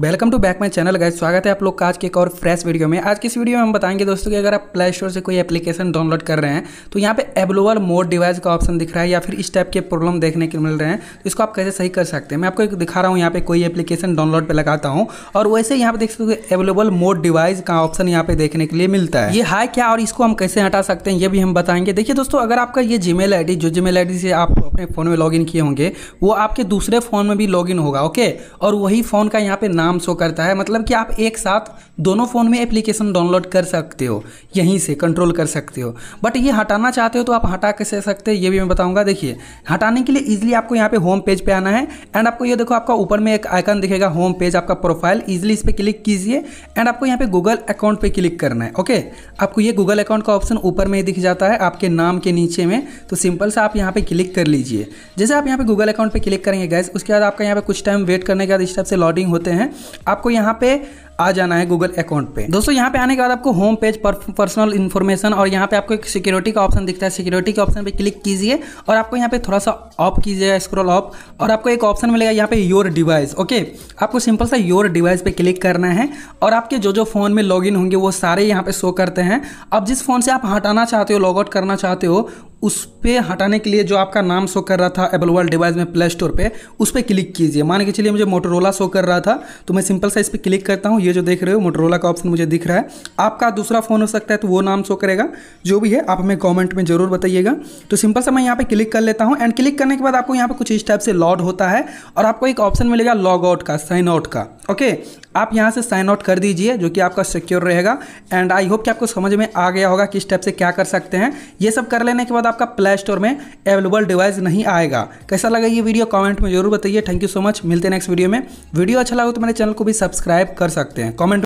welcome to back my channel guys स्वागत है आप लोग का आज के एक और फ्रेश वीडियो में आज की इस वीडियो में हम बताएंगे दोस्तों कि अगर आप प्ले स्टोर से कोई एप्लीकेशन डाउनलोड कर रहे हैं तो यहाँ पे एबलोअल मोड डिवाइस का ऑप्शन दिख रहा है या फिर इस टाइप के प्रॉब्लम देखने को मिल रहे हैं तो इसको आप कैसे सही कर सकते हैं मैं आपको एक दिखा रहा हूँ यहाँ पे कोई एप्लीकेशन डाउनलोड पर लगाता हूँ और वैसे यहाँ पे देख सकते एवेलेबल मोड डिवाइस का ऑप्शन यहाँ पे देखने के लिए मिलता है ये हाई क्या और इसको हम कैसे हटा सकते हैं ये भी हम बताएंगे देखिए दोस्तों अगर आपका ये जी मेल जो जी मेल से आप अपने फ़ोन में लॉग किए होंगे वो आपके दूसरे फ़ोन में भी लॉग होगा ओके और वही फ़ोन का यहाँ पे नाम शो करता है मतलब कि आप एक साथ दोनों फ़ोन में एप्लीकेशन डाउनलोड कर सकते हो यहीं से कंट्रोल कर सकते हो बट ये हटाना चाहते हो तो आप हटा कैसे सकते हैं ये भी मैं बताऊंगा देखिए हटाने के लिए ईजिली आपको यहाँ पे होम पेज पे आना है एंड आपको ये देखो आपका ऊपर में एक आइकन दिखेगा होम पेज आपका प्रोफाइल ईजिली इस पर क्लिक कीजिए एंड आपको यहाँ पे गूगल अकाउंट पर क्लिक करना है ओके आपको ये गूगल अकाउंट का ऑप्शन ऊपर में दिख जाता है आपके नाम के नीचे में तो सिंपल से आप यहाँ पे क्लिक कर लीजिए जैसे आप यहाँ पे गूगल अकाउंट पर क्लिक करेंगे गैस उसके बाद आपका यहाँ पर कुछ टाइम वेट करने के बाद इस टाइप से लॉडिंग होते हैं आपको यहाँ पे आ जाना है गूगल अकाउंट पे दोस्तों यहाँ पे आने के बाद आपको होम पेज पर पर्सनल इन्फॉर्मेशन और यहाँ पे आपको एक सिक्योरिटी का ऑप्शन दिखता है सिक्योरिटी के ऑप्शन पे क्लिक कीजिए और आपको यहाँ पे थोड़ा सा ऑफ कीजिए स्क्रॉल ऑफ और आपको एक ऑप्शन मिलेगा यहाँ पे योर डिवाइस ओके आपको सिंपल सा योर डिवाइस पे क्लिक करना है और आपके जो जो फ़ोन में लॉग होंगे वो सारे यहाँ पे शो करते हैं अब जिस फ़ोन से आप हटाना चाहते हो लॉग आउट करना चाहते हो उस पर हटाने के लिए जो आपका नाम शो कर रहा था एबल वर्ल्ड डिवाइस में प्ले स्टोर पर उस पर क्लिक कीजिए मान के चलिए मुझे मोटरोला शो कर रहा था तो मैं सिंपल सा इस पर क्लिक करता हूँ ये जो देख रहे हो मोटरोला का ऑप्शन मुझे दिख रहा है आपका दूसरा फ़ोन हो सकता है तो वो नाम शो करेगा जो भी है आप हमें कॉमेंट में ज़रूर बताइएगा तो सिंपल सा मैं यहाँ पर क्लिक कर लेता हूँ एंड क्लिक करने के बाद आपको यहाँ पर कुछ इस टाइप से लॉड होता है और आपको एक ऑप्शन मिलेगा लॉग आउट का साइन आउट का ओके आप यहाँ से साइन आउट कर दीजिए जो कि आपका सिक्योर रहेगा एंड आई होप कि आपको समझ में आ गया होगा किस टाइप से क्या कर सकते हैं ये सब कर लेने के बाद आप आपका प्ले स्टोर में अवेलेबल डिवाइस नहीं आएगा कैसा लगा ये वीडियो कमेंट में जरूर बताइए थैंक यू सो मच मिलते हैं नेक्स्ट वीडियो में वीडियो अच्छा लगा तो मेरे चैनल को भी सब्सक्राइब कर सकते हैं कमेंट